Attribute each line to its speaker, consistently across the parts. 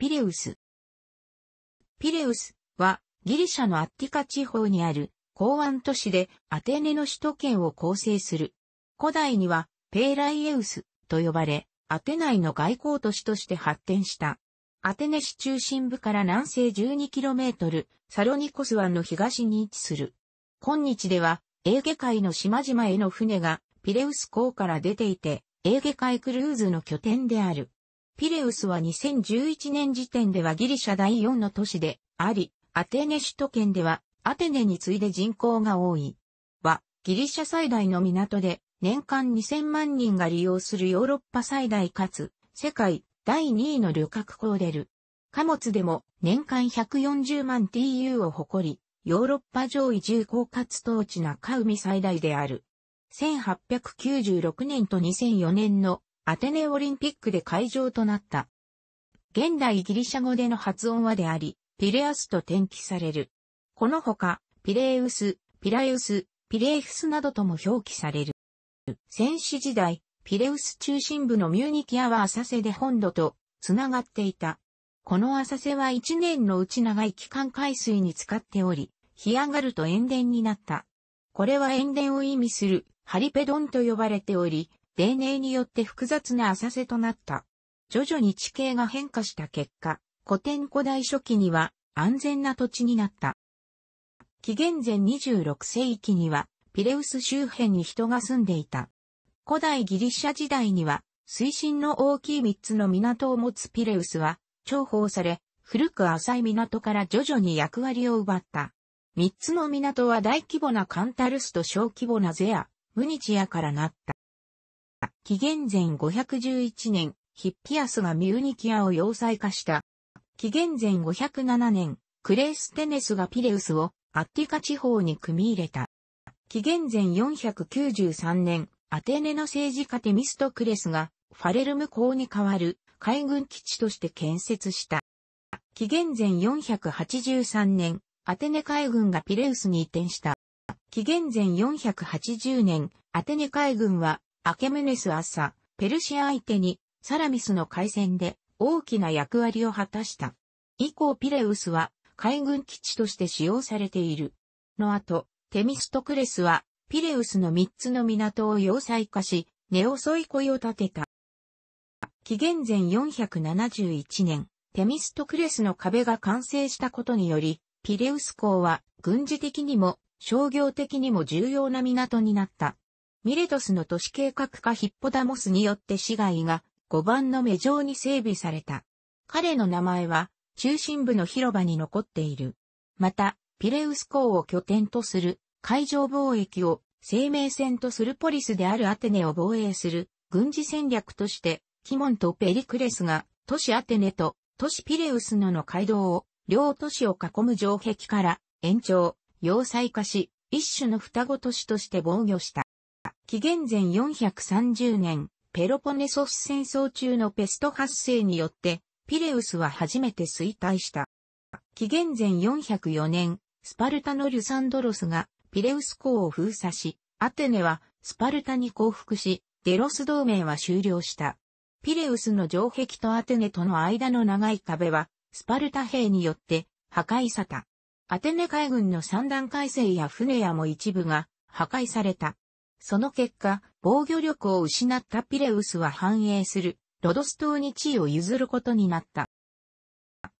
Speaker 1: ピレウス。ピレウスはギリシャのアッティカ地方にある港湾都市でアテネの首都圏を構成する。古代にはペーライエウスと呼ばれ、アテナイの外交都市として発展した。アテネ市中心部から南西 12km、サロニコス湾の東に位置する。今日では、エーゲ海の島々への船がピレウス港から出ていて、エーゲ海クルーズの拠点である。ピレウスは2011年時点ではギリシャ第4の都市であり、アテネ首都圏ではアテネに次いで人口が多い。は、ギリシャ最大の港で年間2000万人が利用するヨーロッパ最大かつ世界第2位の旅客港レル。貨物でも年間140万 TU を誇り、ヨーロッパ上位重工かつ当地中海最大である。1896年と2004年のアテネオリンピックで会場となった。現代ギリシャ語での発音はであり、ピレアスと転記される。このほか、ピレウス、ピラウス、ピレーフスなどとも表記される。戦士時代、ピレウス中心部のミューニキアは浅瀬で本土と繋がっていた。この浅瀬は一年のうち長い期間海水に浸かっており、干上がると塩田になった。これは塩田を意味するハリペドンと呼ばれており、泥泞によって複雑な浅瀬となった。徐々に地形が変化した結果、古典古代初期には安全な土地になった。紀元前26世紀にはピレウス周辺に人が住んでいた。古代ギリシャ時代には水深の大きい3つの港を持つピレウスは重宝され、古く浅い港から徐々に役割を奪った。3つの港は大規模なカンタルスと小規模なゼア、ムニチアからなった。紀元前511年、ヒッピアスがミューニキアを要塞化した。紀元前507年、クレーステネスがピレウスをアッティカ地方に組み入れた。紀元前493年、アテネの政治家テミストクレスがファレルム港に代わる海軍基地として建設した。紀元前483年、アテネ海軍がピレウスに移転した。紀元前480年、アテネ海軍はアケムネス朝、ペルシア相手にサラミスの海戦で大きな役割を果たした。以降ピレウスは海軍基地として使用されている。の後、テミストクレスはピレウスの3つの港を要塞化し、ネオソイコイを建てた。紀元前471年、テミストクレスの壁が完成したことにより、ピレウス港は軍事的にも商業的にも重要な港になった。ミレトスの都市計画家ヒッポダモスによって市街が5番の目状に整備された。彼の名前は中心部の広場に残っている。また、ピレウス港を拠点とする海上貿易を生命線とするポリスであるアテネを防衛する軍事戦略として、キモンとペリクレスが都市アテネと都市ピレウスのの街道を両都市を囲む城壁から延長、要塞化し、一種の双子都市として防御した。紀元前430年、ペロポネソス戦争中のペスト発生によって、ピレウスは初めて衰退した。紀元前404年、スパルタのルサンドロスがピレウス港を封鎖し、アテネはスパルタに降伏し、デロス同盟は終了した。ピレウスの城壁とアテネとの間の長い壁は、スパルタ兵によって破壊された。アテネ海軍の三段改正や船やも一部が破壊された。その結果、防御力を失ったピレウスは繁栄する、ロドス島に地位を譲ることになった。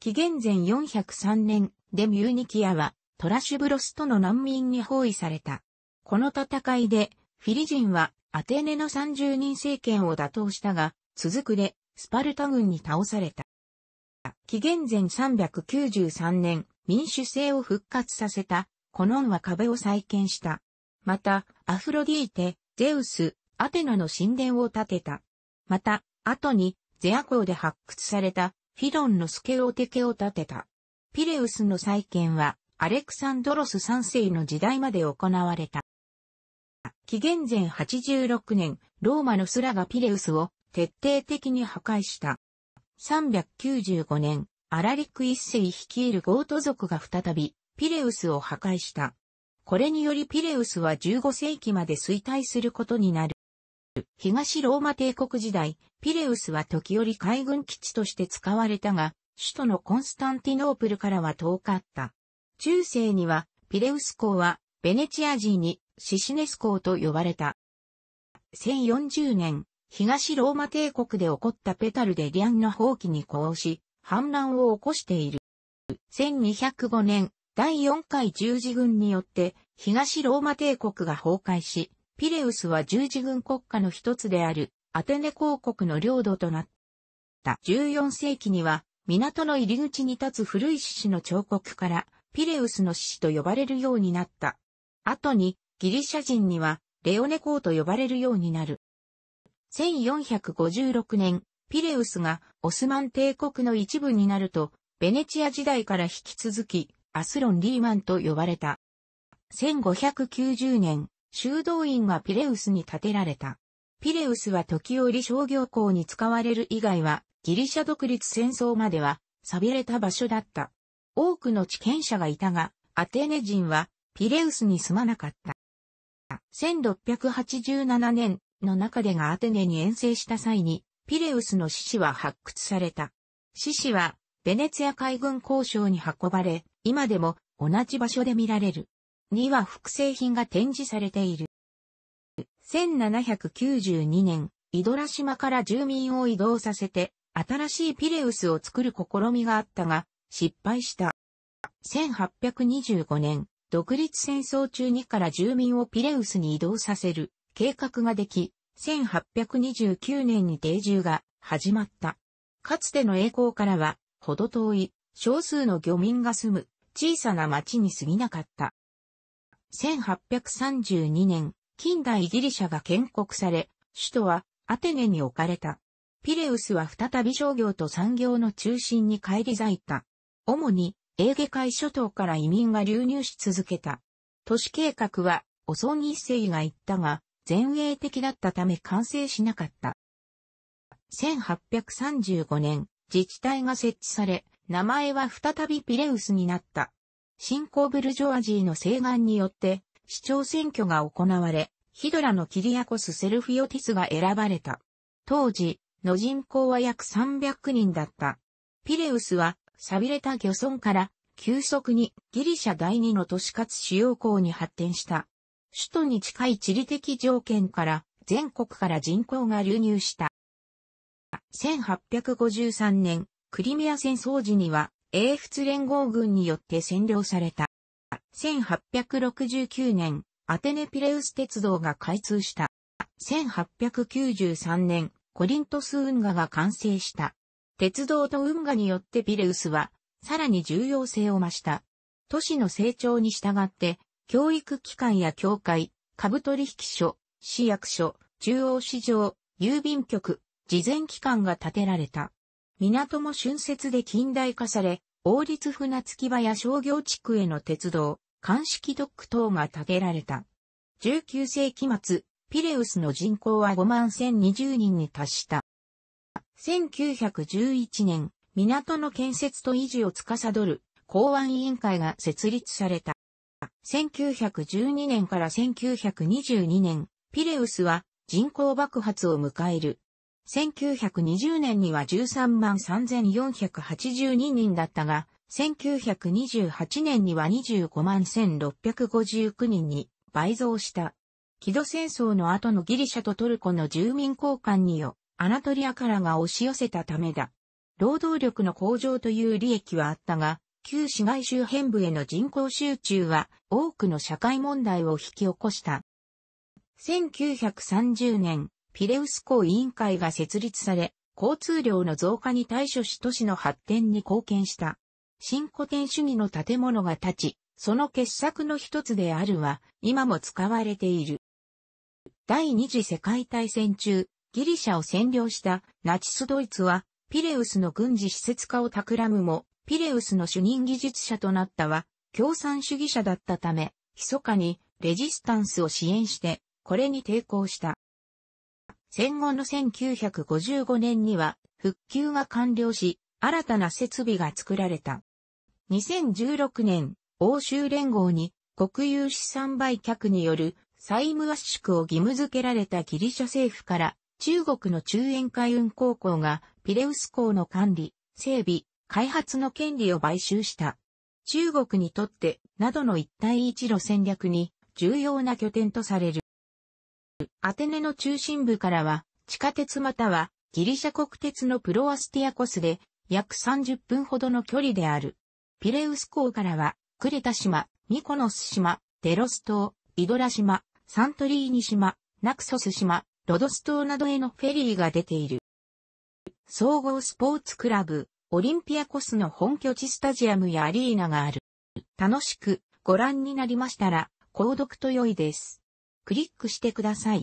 Speaker 1: 紀元前403年デミューニキアはトラシュブロスとの難民に包囲された。この戦いでフィリジンはアテネの30人政権を打倒したが、続くでスパルタ軍に倒された。紀元前393年民主制を復活させたコノンは壁を再建した。また、アフロディーテ、ゼウス、アテナの神殿を建てた。また、後に、ゼア港で発掘された、フィロンのスケオテケを建てた。ピレウスの再建は、アレクサンドロス3世の時代まで行われた。紀元前86年、ローマのスラがピレウスを徹底的に破壊した。395年、アラリック一世率いるゴート族が再び、ピレウスを破壊した。これによりピレウスは15世紀まで衰退することになる。東ローマ帝国時代、ピレウスは時折海軍基地として使われたが、首都のコンスタンティノープルからは遠かった。中世には、ピレウス港は、ベネチア人にシシネス港と呼ばれた。1040年、東ローマ帝国で起こったペタルでリアンの放棄に呼応し、反乱を起こしている。1205年、第4回十字軍によって東ローマ帝国が崩壊し、ピレウスは十字軍国家の一つであるアテネ公国の領土となった。14世紀には港の入り口に立つ古い獅子の彫刻からピレウスの獅子と呼ばれるようになった。後にギリシャ人にはレオネ公と呼ばれるようになる。1456年、ピレウスがオスマン帝国の一部になると、ベネチア時代から引き続き、アスロン・リーマンと呼ばれた。1590年、修道院がピレウスに建てられた。ピレウスは時折商業港に使われる以外は、ギリシャ独立戦争までは、錆びれた場所だった。多くの地権者がいたが、アテネ人は、ピレウスに住まなかった。1687年の中でがアテネに遠征した際に、ピレウスの獅子は発掘された。獅子は、ベネツィア海軍交渉に運ばれ、今でも同じ場所で見られる。には複製品が展示されている。1792年、イドラ島から住民を移動させて、新しいピレウスを作る試みがあったが、失敗した。1825年、独立戦争中にから住民をピレウスに移動させる計画ができ、1829年に定住が始まった。かつての栄光からはほど遠い、少数の漁民が住む小さな町に過ぎなかった。1832年、近代ギリシャが建国され、首都はアテネに置かれた。ピレウスは再び商業と産業の中心に返り咲いた。主に、エーゲ海諸島から移民が流入し続けた。都市計画は、オソンセ世が言ったが、前衛的だったため完成しなかった。1835年、自治体が設置され、名前は再びピレウスになった。新興ブルジョアジーの請願によって、市長選挙が行われ、ヒドラのキリアコス・セルフィオティスが選ばれた。当時、の人口は約300人だった。ピレウスは、錆びれた漁村から、急速にギリシャ第二の都市かつ主要港に発展した。首都に近い地理的条件から、全国から人口が流入した。1853年、クリミア戦争時には、英仏連合軍によって占領された。1869年、アテネピレウス鉄道が開通した。1893年、コリントス運河が完成した。鉄道と運河によってピレウスは、さらに重要性を増した。都市の成長に従って、教育機関や教会、株取引所、市役所、中央市場、郵便局、事前機関が建てられた。港も春節で近代化され、王立船着場や商業地区への鉄道、鑑識ドック等が建てられた。19世紀末、ピレウスの人口は5万1020人に達した。1911年、港の建設と維持を司る港湾委員会が設立された。1912年から1922年、ピレウスは人口爆発を迎える。1920年には13万3482人だったが、1928年には25万1659人に倍増した。木戸戦争の後のギリシャとトルコの住民交換によ、アナトリアからが押し寄せたためだ。労働力の向上という利益はあったが、旧市街周辺部への人口集中は多くの社会問題を引き起こした。1930年、ピレウス港委員会が設立され、交通量の増加に対処し都市の発展に貢献した。新古典主義の建物が建ち、その傑作の一つであるは、今も使われている。第二次世界大戦中、ギリシャを占領したナチスドイツは、ピレウスの軍事施設化を企むも、ピレウスの主任技術者となったは、共産主義者だったため、密かにレジスタンスを支援して、これに抵抗した。戦後の1955年には復旧が完了し、新たな設備が作られた。2016年、欧州連合に国有資産売却による債務圧縮を義務付けられたギリシャ政府から中国の中遠海運航港がピレウス港の管理、整備、開発の権利を買収した。中国にとってなどの一帯一路戦略に重要な拠点とされる。アテネの中心部からは、地下鉄またはギリシャ国鉄のプロアスティアコスで約30分ほどの距離である。ピレウス港からは、クレタ島、ミコノス島、デロス島、イドラ島、サントリーニ島、ナクソス島、ロドス島などへのフェリーが出ている。総合スポーツクラブ、オリンピアコスの本拠地スタジアムやアリーナがある。楽しくご覧になりましたら、購読と良いです。クリックしてください。